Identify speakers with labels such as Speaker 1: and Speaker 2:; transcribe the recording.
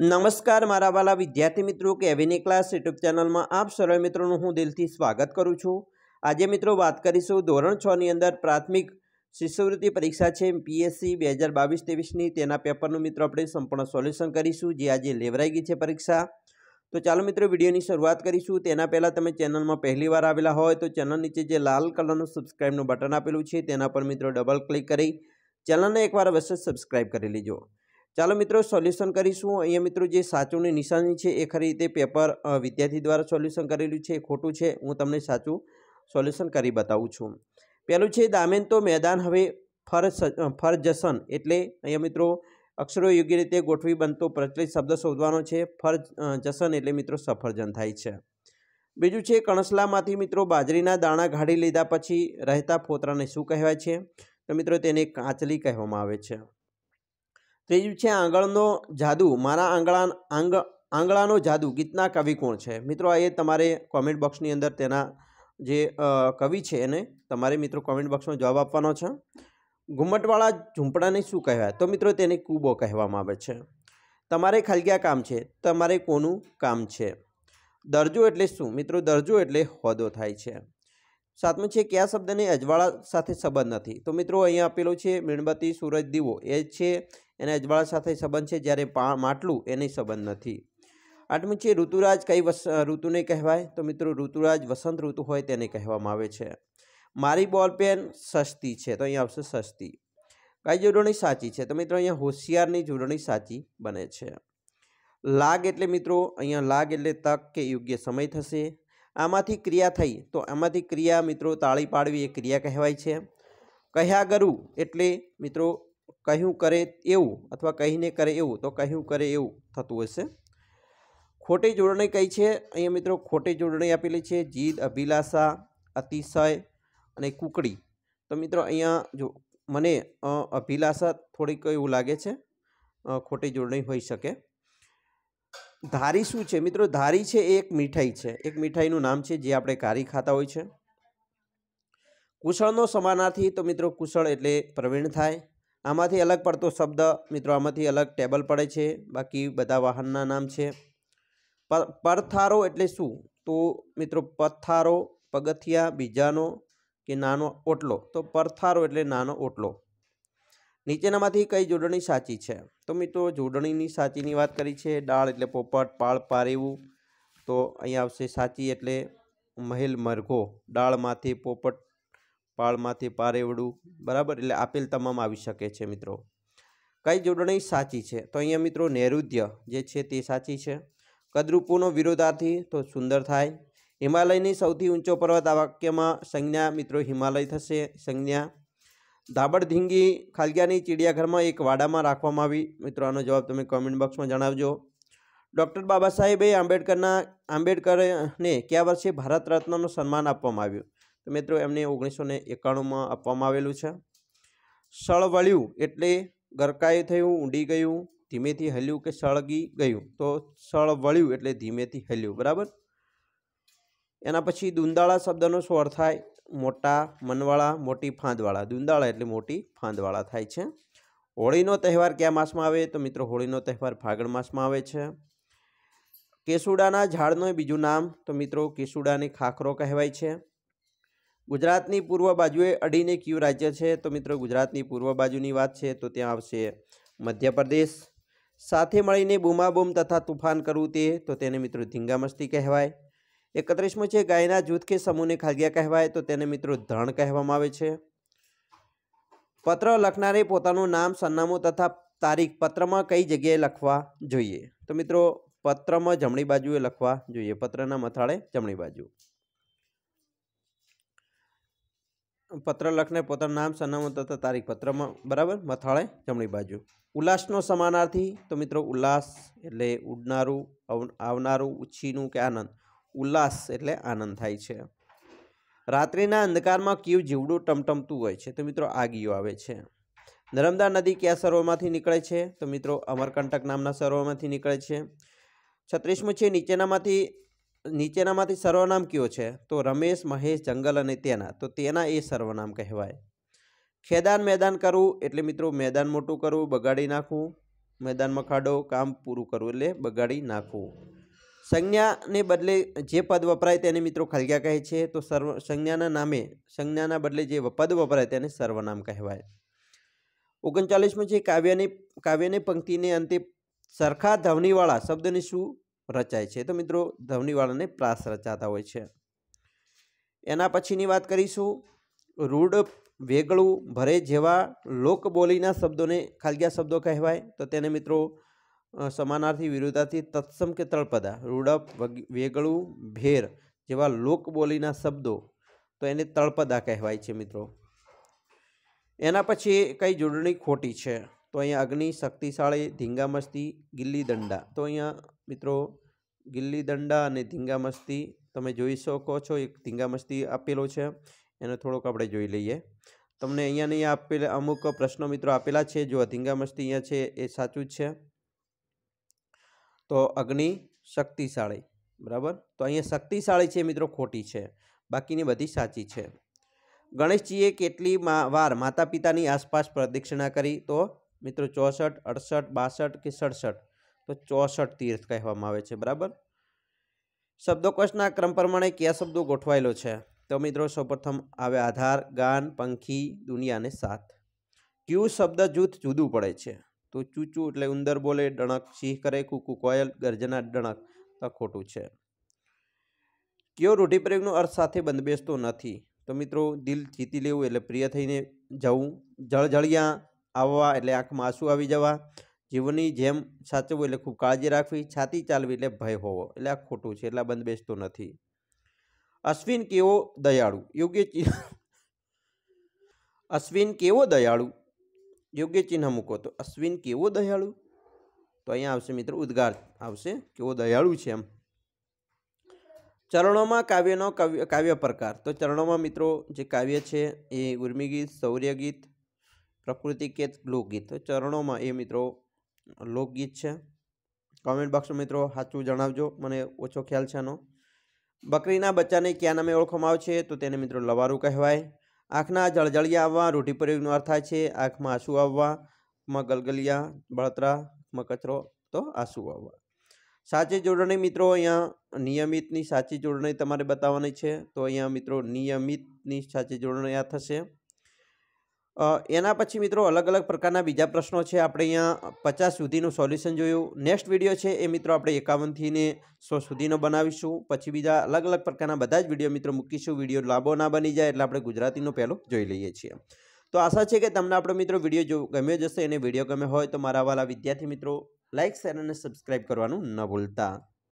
Speaker 1: નમસ્કાર મારા વાલા વિદ્યાર્થી મિત્રો કેવિની ક્લાસ યુટ્યુબ ચેનલમાં આપ સર્વે મિત્રોનું હું દિલથી સ્વાગત કરું છું આજે મિત્રો વાત કરીશું ધોરણ છની અંદર પ્રાથમિક શિષ્યવૃત્તિ પરીક્ષા છે પીએસસી બે હજાર બાવીસ ત્રેવીસની તેના પેપરનું મિત્રો આપણે સંપૂર્ણ સોલ્યુશન કરીશું જે આજે લેવરાઈ ગઈ છે પરીક્ષા તો ચાલો મિત્રો વિડીયોની શરૂઆત કરીશું તેના પહેલાં તમે ચેનલમાં પહેલીવાર આવેલા હોય તો ચેનલ નીચે જે લાલ કલરનું સબસ્ક્રાઇબનું બટન આપેલું છે તેના પર મિત્રો ડબલ ક્લિક કરી ચેનલને એકવાર અવશ્ય સબસ્ક્રાઇબ કરી લેજો ચાલો મિત્રો સોલ્યુશન કરીશું અહીંયા મિત્રો જે સાચુંની નિશાની છે એ ખરી રીતે પેપર વિદ્યાર્થી દ્વારા સોલ્યુશન કરેલું છે ખોટું છે હું તમને સાચું સોલ્યુશન કરી બતાવું છું પહેલું છે દામેન તો મેદાન હવે ફર ફર ફરજસન એટલે અહીંયા મિત્રો અક્ષરો યોગ્ય રીતે ગોઠવી બનતો પ્રચલિત શબ્દ શોધવાનો છે ફર ફરજસન એટલે મિત્રો સફરજન થાય છે બીજું છે કણસલામાંથી મિત્રો બાજરીના દાણા કાઢી લીધા પછી રહેતા ફોતરાને શું કહેવાય છે તો મિત્રો તેને કાચલી કહેવામાં આવે છે ત્રીજું છે આંગળનો જાદુ મારા આંગળા આંગ આંગળાનો જાદુ ગીતના કવિ કોણ છે મિત્રો એ તમારે કોમેન્ટ બોક્સની અંદર તેના જે કવિ છે એને તમારે મિત્રો કોમેન્ટ બોક્સમાં જવાબ આપવાનો છે ઘુમ્મટવાળા ઝૂંપડાને શું કહેવાય તો મિત્રો તેને કૂબો કહેવામાં આવે છે તમારે ખલગ્યા કામ છે તમારે કોનું કામ છે દરજો એટલે શું મિત્રો દરજો એટલે હોદો થાય છે સાતમું છે કયા શબ્દને અજવાળા સાથે સંબંધ નથી તો મિત્રો અહીંયા આપેલું છે મીણબત્તી સૂરજ દીવો એ જ છે એને અજવાળા સાથે સંબંધ છે જ્યારે માટલું એની સંબંધ નથી આઠમું છે ઋતુરાજ કઈ ઋતુને કહેવાય તો મિત્રો ઋતુરાજ વસંત ઋતુ હોય તેને કહેવામાં આવે છે મારી બોલપેન સસ્તી છે તો અહીંયા આવશે સસ્તી કઈ જોડણી સાચી છે તો મિત્રો અહીંયા હોશિયારની જોડણી સાચી બને છે લાગ એટલે મિત્રો અહીંયા લાગ એટલે તક કે યોગ્ય સમય થશે આમાંથી ક્રિયા થઈ તો આમાંથી ક્રિયા મિત્રો તાળી પાડવી એ ક્રિયા કહેવાય છે કહ્યા કરું એટલે મિત્રો કહ્યું કરે એવું અથવા કહીને કરે એવું તો કહ્યું કરે એવું થતું હશે ખોટી જોડણી કઈ છે અહીંયા મિત્રો ખોટી જોડણી આપેલી છે જીદ અભિલાષા અતિશય અને કુકડી તો મિત્રો અહીંયા જો મને અભિલાષા થોડીક એવું લાગે છે ખોટી જોડણી હોઈ શકે ધારી શું છે મિત્રો ધારી છે એ એક મીઠાઈ છે એક મીઠાઈનું નામ છે જે આપણે કારી ખાતા હોય છે કુશળનો સમાનાર્થી તો મિત્રો કુશળ એટલે પ્રવીણ થાય આમાંથી અલગ પડતો શબ્દ મિત્રો આમાંથી અલગ ટેબલ પડે છે બાકી બધા વાહનના નામ છે પરથારો એટલે શું તો મિત્રો પથારો પગથિયા બીજાનો કે નાનો ઓટલો તો પરથારો એટલે નાનો ઓટલો નીચેનામાંથી કઈ જોડણી સાચી છે તો મિત્રો જોડણીની સાચીની વાત કરી છે ડાળ એટલે પોપટ પાળ પારેવું તો અહીંયા આવશે સાચી એટલે મહેલ મરઘો ડાળમાંથી પોપટ પાળમાંથી પારેવડું બરાબર એટલે આપેલ તમામ આવી શકે છે મિત્રો કઈ જોડણી સાચી છે તો અહીંયા મિત્રો નૈઋત્ય જે છે તે સાચી છે કદરૂપોનો વિરોધાર્થી તો સુંદર થાય હિમાલયની સૌથી ઊંચો પર્વત આ વાક્યમાં સંજ્ઞા મિત્રો હિમાલય થશે સંજ્ઞા ધાબડધીંગી ખાલગ્યાની ચિડિયાઘરમાં એક વાડામાં રાખવામાં આવી મિત્રો આનો જવાબ તમે કોમેન્ટ બોક્સમાં જણાવજો ડૉક્ટર બાબા સાહેબે આંબેડકરના આંબેડકરને કયા વર્ષે ભારત રત્નનું સન્માન આપવામાં આવ્યું તો મિત્રો એમને ઓગણીસો ને એકાણુંમાં આપવામાં આવેલું છે સળવળ્યું એટલે ગરકાએ થયું ઊંડી ગયું ધીમેથી હલ્યું કે સળગી ગયું તો સળવળ્યું એટલે ધીમેથી હલ્યું બરાબર એના પછી દુંદાળા શબ્દનો સ્વર થાય મોટા મનવાળા મોટી ફાંદવાળા દુંદાળા એટલે મોટી ફાંદવાળા થાય છે હોળીનો તહેવાર કયા માસમાં આવે તો મિત્રો હોળીનો તહેવાર ફાગણ માસમાં આવે છે કેસુડાના ઝાડનું બીજું નામ તો મિત્રો કેસુડાની ખાખરો કહેવાય છે ગુજરાતની પૂર્વ બાજુએ અડીને કયું રાજ્ય છે તો મિત્રો ગુજરાતની પૂર્વ બાજુની વાત છે તો ત્યાં આવશે મધ્યપ્રદેશ સાથે મળીને બૂમાબૂમ તથા તુફાન કરવું તે તો તેને મિત્રો ધીંગામસ્તી કહેવાય એકત્રીસમું છે ગાયના જૂથ કે સમૂહને ખાલિયા કહેવાય તો તેને મિત્રો ધણ કહેવામાં આવે છે પત્ર લખનારે પોતાનું નામ સરનામું તથા તારીખ પત્રમાં કઈ જગ્યાએ લખવા જોઈએ તો મિત્રો પત્રમાં જમણી બાજુએ લખવા જોઈએ પત્રના મથાળે જમણી બાજુ પત્ર લખને પોતાનું નામ સરનામું તથા તારીખ પત્રમાં બરાબર મથાળે જમણી બાજુ ઉલ્લાસનો સમાનાર્થી તો મિત્રો ઉલ્લાસ એટલે ઉડનારું આવનારું ઉછીનું કે આનંદ ઉલ્લાસ એટલે આનંદ થાય છે રાત્રિના અંધકારમાં કીવ જીવડું ટમટમતું હોય છે તો મિત્રો આ ગીઓ આવે છે નર્મદા નદી કયા સર્વોમાંથી નીકળે છે તો મિત્રો અમરકંટક નામના સર્વોમાંથી નીકળે છે છત્રીસમું છે નીચેનામાંથી નીચેનામાંથી સર્વનામ કયો છે તો રમેશ મહેશ જંગલ અને તેના તો તેના એ સર્વનામ કહેવાય ખેદાન મેદાન કરવું એટલે મિત્રો મેદાન મોટું કરવું બગાડી નાખવું મેદાનમાં ખાડો કામ પૂરું કરવું એટલે બગાડી નાખવું સંજ્ઞાને બદલે જે પદ વપરાય તેને મિત્રો ખલગ્યા કહે છે તો સર્વ સંજ્ઞાના નામે સંજ્ઞાના બદલે જે પદ વપરાય તેને સર્વનામ કહેવાય ઓગણચાલીસમાં છે કાવ્યની કાવ્યની પંક્તિને અંતે સરખા ધવનીવાળા શબ્દની શું રચાય છે તો મિત્રો ધવનીવાળાને પ્રાસ રચાતા હોય છે એના પછીની વાત કરીશું રૂઢ વેગળું ભરે જેવા લોકબોલીના શબ્દોને ખાલગ્યા શબ્દો કહેવાય તો તેને મિત્રો સમાનાર્થી વિરોધાર્થી તત્સમ કે તળપદા રૂડપ વેગળું ભેર જેવા લોકબોલીના શબ્દો તો એને તળપદા કહેવાય છે મિત્રો એના પછી કઈ જોડણી ખોટી છે તો અહીંયા અગ્નિ શક્તિશાળી ધીંગામસ્તી ગિલ્લી દંડા તો અહીંયા મિત્રો ગિલ્લી દંડા અને ધીંગામસ્તી તમે જોઈ શકો છો એક ધીંગામસ્તી આપેલો છે એને થોડોક આપણે જોઈ લઈએ તમને અહીંયા નહીં આપેલા અમુક પ્રશ્નો મિત્રો આપેલા છે જો ધીંગામસ્તી અહીંયા છે એ સાચું જ છે તો અગ્નિ શક્તિશાળી બરાબર તો અહીંયા શક્તિશાળી છે મિત્રો ખોટી છે બાકીની બધી સાચી છે ગણેશજીએ કેટલી વાર માતા પિતાની આસપાસ પ્રદક્ષિણા કરી તો મિત્રો ચોસઠ અડસઠ બાસઠ કે સડસઠ તો ચોસઠ તીર્થ કહેવામાં આવે છે બરાબર શબ્દકોશના ક્રમ પ્રમાણે કયા શબ્દો ગોઠવાયેલો છે તો મિત્રો સૌપ્રથમ આવે આધાર ગાન પંખી દુનિયા અને સાથ ક્યુ શબ્દ જૂથ જુદું પડે છે તો ચૂચું એટલે ઉંદર બોલે ડણક સિંહ કરે કુકુ કોયલ ગર્જના ડણક તો ખોટું છે કયો રૂઢિપ્રયોગનો અર્થ સાથે બંધબેસતો નથી તો મિત્રો દિલ જીતી લેવું એટલે પ્રિય થઈને જવું જળજળિયા આવવા એટલે આંખમાં આંસુ આવી જવા જીવની જેમ સાચવવું એટલે ખૂબ કાળજી રાખવી છાતી ચાલવી એટલે ભય હોવો એટલે આ ખોટું છે એટલે બંધબેસતો નથી અશ્વિન કેવો દયાળુ યોગ્ય અશ્વિન કેવો દયાળુ યોગ્ય ચિહ્ન મૂકો તો અશ્વિન કેવો દયાળુ તો અહીંયા આવશે મિત્રો ઉદ્ગાર આવશે કેવો દયાળુ છે એમ ચરણોમાં કાવ્યનો કાવ્ય કાવ્ય પ્રકાર તો ચરણોમાં મિત્રો જે કાવ્ય છે એ ઉર્મિગીત શૌર્ય ગીત પ્રકૃતિ કે લોકગીત તો ચરણોમાં એ મિત્રો લોકગીત છે કોમેન્ટ બોક્સમાં મિત્રો સાચું જણાવજો મને ઓછો ખ્યાલ છે આનો બકરીના બચ્ચાને ક્યાં નામે ઓળખવામાં આવશે તો તેને મિત્રો લવારું કહેવાય આંખના જળજળિયા આવવા રૂઢિપ્રયોગનો અર્થ થાય છે આંખમાં આંસુ આવવા માં ગલગલિયા બળતરામાં કચરો તો આંસુ આવવા સાચી જોડણી મિત્રો અહીંયા નિયમિતની સાચી જોડણી તમારે બતાવવાની છે તો અહીંયા મિત્રો નિયમિતની સાચી જોડણી આ થશે એના પછી મિત્રો અલગ અલગ પ્રકારના બીજા પ્રશ્નો છે આપણે અહીંયા પચાસ સુધીનું સોલ્યુશન જોયું નેક્સ્ટ વિડીયો છે એ મિત્રો આપણે એકાવનથી ને સો સુધીનો બનાવીશું પછી બીજા અલગ અલગ પ્રકારના બધા જ વિડીયો મિત્રો મૂકીશું વિડીયો લાંબો ના બની જાય એટલે આપણે ગુજરાતીનું પહેલું જોઈ લઈએ છીએ તો આશા છે કે તમને આપણો મિત્રો વિડીયો જો ગમ્યો જશે અને વિડીયો ગમે હોય તો મારા વાલા વિદ્યાર્થી મિત્રો લાઇક શેર અને સબસ્ક્રાઈબ કરવાનું ન ભૂલતા